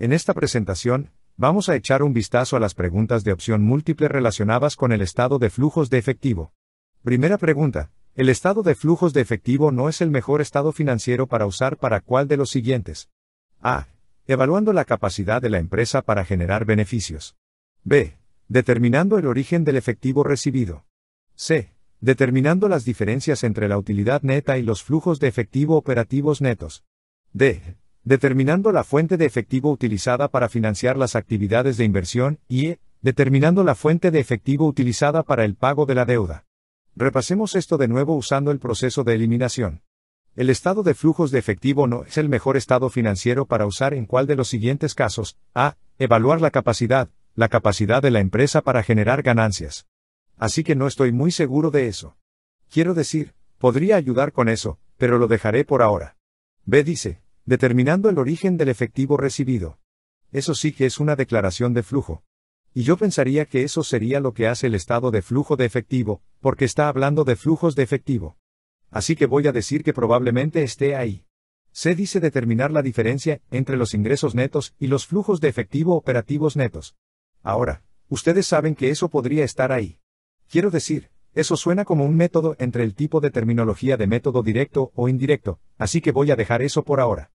En esta presentación, vamos a echar un vistazo a las preguntas de opción múltiple relacionadas con el estado de flujos de efectivo. Primera pregunta, ¿el estado de flujos de efectivo no es el mejor estado financiero para usar para cuál de los siguientes? A. Evaluando la capacidad de la empresa para generar beneficios. B. Determinando el origen del efectivo recibido. C. Determinando las diferencias entre la utilidad neta y los flujos de efectivo operativos netos. D. Determinando la fuente de efectivo utilizada para financiar las actividades de inversión y, E. determinando la fuente de efectivo utilizada para el pago de la deuda. Repasemos esto de nuevo usando el proceso de eliminación. El estado de flujos de efectivo no es el mejor estado financiero para usar en cuál de los siguientes casos. A. Evaluar la capacidad, la capacidad de la empresa para generar ganancias. Así que no estoy muy seguro de eso. Quiero decir, podría ayudar con eso, pero lo dejaré por ahora. B dice, determinando el origen del efectivo recibido. Eso sí que es una declaración de flujo. Y yo pensaría que eso sería lo que hace el estado de flujo de efectivo, porque está hablando de flujos de efectivo. Así que voy a decir que probablemente esté ahí. Se dice determinar la diferencia entre los ingresos netos y los flujos de efectivo operativos netos. Ahora, ustedes saben que eso podría estar ahí. Quiero decir, eso suena como un método entre el tipo de terminología de método directo o indirecto, así que voy a dejar eso por ahora.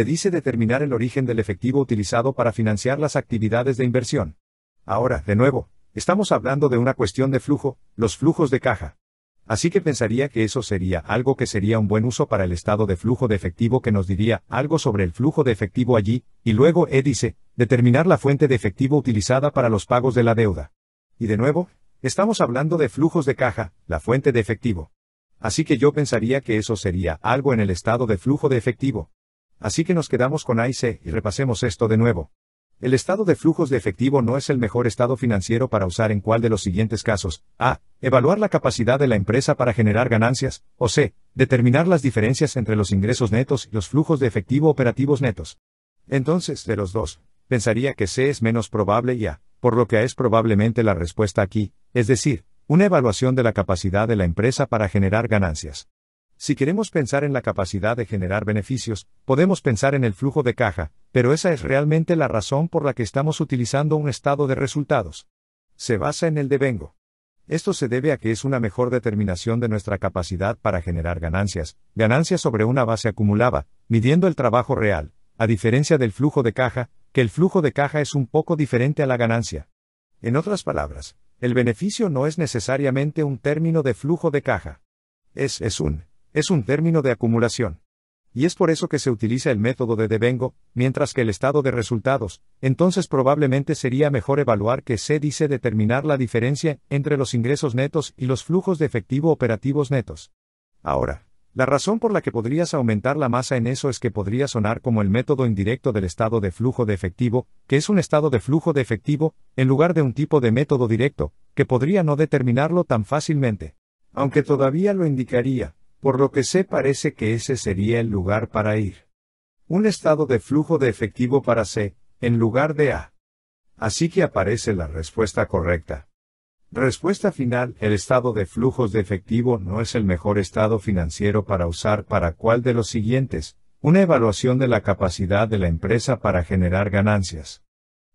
Dice determinar el origen del efectivo utilizado para financiar las actividades de inversión. Ahora, de nuevo, estamos hablando de una cuestión de flujo, los flujos de caja. Así que pensaría que eso sería algo que sería un buen uso para el estado de flujo de efectivo que nos diría algo sobre el flujo de efectivo allí, y luego E dice, determinar la fuente de efectivo utilizada para los pagos de la deuda. Y de nuevo, estamos hablando de flujos de caja, la fuente de efectivo. Así que yo pensaría que eso sería algo en el estado de flujo de efectivo. Así que nos quedamos con C, y repasemos esto de nuevo. El estado de flujos de efectivo no es el mejor estado financiero para usar en cuál de los siguientes casos. A. Evaluar la capacidad de la empresa para generar ganancias. O C. Determinar las diferencias entre los ingresos netos y los flujos de efectivo operativos netos. Entonces, de los dos, pensaría que C es menos probable y A, por lo que A es probablemente la respuesta aquí, es decir, una evaluación de la capacidad de la empresa para generar ganancias. Si queremos pensar en la capacidad de generar beneficios, podemos pensar en el flujo de caja, pero esa es realmente la razón por la que estamos utilizando un estado de resultados. Se basa en el devengo. Esto se debe a que es una mejor determinación de nuestra capacidad para generar ganancias, ganancias sobre una base acumulada, midiendo el trabajo real, a diferencia del flujo de caja, que el flujo de caja es un poco diferente a la ganancia. En otras palabras, el beneficio no es necesariamente un término de flujo de caja. Es, es un es un término de acumulación. Y es por eso que se utiliza el método de devengo, mientras que el estado de resultados, entonces probablemente sería mejor evaluar que se dice determinar la diferencia entre los ingresos netos y los flujos de efectivo operativos netos. Ahora, la razón por la que podrías aumentar la masa en eso es que podría sonar como el método indirecto del estado de flujo de efectivo, que es un estado de flujo de efectivo, en lugar de un tipo de método directo, que podría no determinarlo tan fácilmente. Aunque todavía lo indicaría, por lo que sé parece que ese sería el lugar para ir. Un estado de flujo de efectivo para C, en lugar de A. Así que aparece la respuesta correcta. Respuesta final, el estado de flujos de efectivo no es el mejor estado financiero para usar para cuál de los siguientes, una evaluación de la capacidad de la empresa para generar ganancias.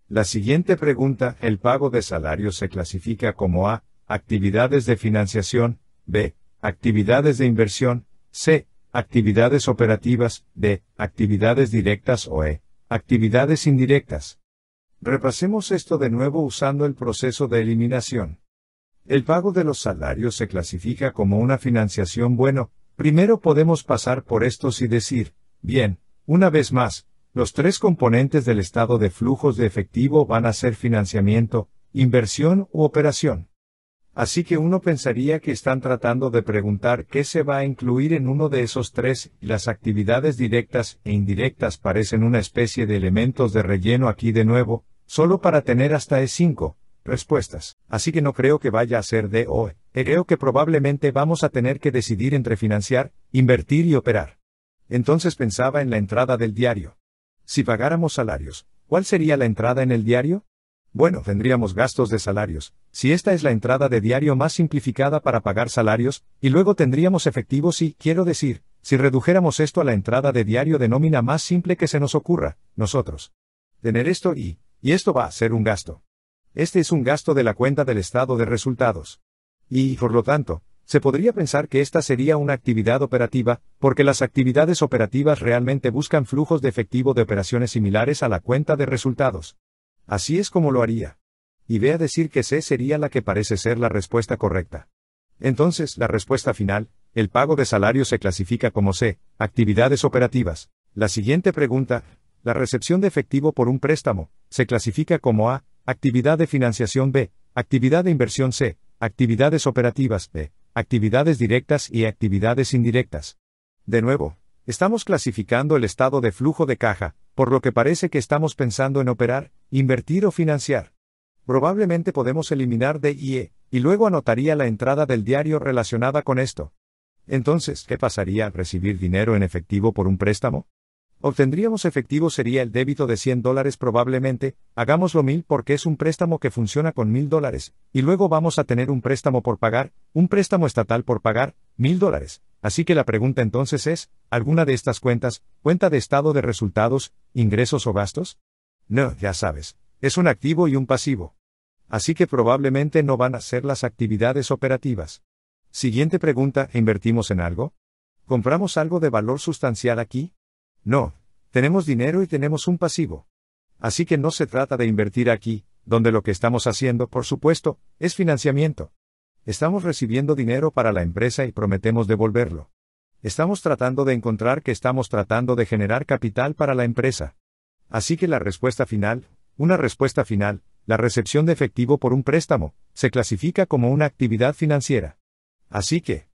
La siguiente pregunta, el pago de salarios se clasifica como A, actividades de financiación, B, actividades de inversión, C, actividades operativas, D, actividades directas o E, actividades indirectas. Repasemos esto de nuevo usando el proceso de eliminación. El pago de los salarios se clasifica como una financiación bueno, primero podemos pasar por estos y decir, bien, una vez más, los tres componentes del estado de flujos de efectivo van a ser financiamiento, inversión u operación. Así que uno pensaría que están tratando de preguntar qué se va a incluir en uno de esos tres, y las actividades directas e indirectas parecen una especie de elementos de relleno aquí de nuevo, solo para tener hasta E5 respuestas. Así que no creo que vaya a ser D o E. Creo que probablemente vamos a tener que decidir entre financiar, invertir y operar. Entonces pensaba en la entrada del diario. Si pagáramos salarios, ¿cuál sería la entrada en el diario? Bueno, tendríamos gastos de salarios, si esta es la entrada de diario más simplificada para pagar salarios, y luego tendríamos efectivos y, quiero decir, si redujéramos esto a la entrada de diario de nómina más simple que se nos ocurra, nosotros. Tener esto y, y esto va a ser un gasto. Este es un gasto de la cuenta del estado de resultados. Y, por lo tanto, se podría pensar que esta sería una actividad operativa, porque las actividades operativas realmente buscan flujos de efectivo de operaciones similares a la cuenta de resultados. Así es como lo haría. Y ve a decir que C sería la que parece ser la respuesta correcta. Entonces, la respuesta final, el pago de salario se clasifica como C, actividades operativas. La siguiente pregunta, la recepción de efectivo por un préstamo, se clasifica como A, actividad de financiación B, actividad de inversión C, actividades operativas B, actividades directas y actividades indirectas. De nuevo, estamos clasificando el estado de flujo de caja, por lo que parece que estamos pensando en operar, Invertir o financiar. Probablemente podemos eliminar DIE, y luego anotaría la entrada del diario relacionada con esto. Entonces, ¿qué pasaría al recibir dinero en efectivo por un préstamo? Obtendríamos efectivo sería el débito de 100 dólares probablemente, hagámoslo 1000 porque es un préstamo que funciona con 1000 dólares, y luego vamos a tener un préstamo por pagar, un préstamo estatal por pagar, 1000 dólares. Así que la pregunta entonces es, ¿alguna de estas cuentas, cuenta de estado de resultados, ingresos o gastos? No, ya sabes, es un activo y un pasivo. Así que probablemente no van a ser las actividades operativas. Siguiente pregunta, ¿invertimos en algo? ¿Compramos algo de valor sustancial aquí? No, tenemos dinero y tenemos un pasivo. Así que no se trata de invertir aquí, donde lo que estamos haciendo, por supuesto, es financiamiento. Estamos recibiendo dinero para la empresa y prometemos devolverlo. Estamos tratando de encontrar que estamos tratando de generar capital para la empresa. Así que la respuesta final, una respuesta final, la recepción de efectivo por un préstamo, se clasifica como una actividad financiera. Así que,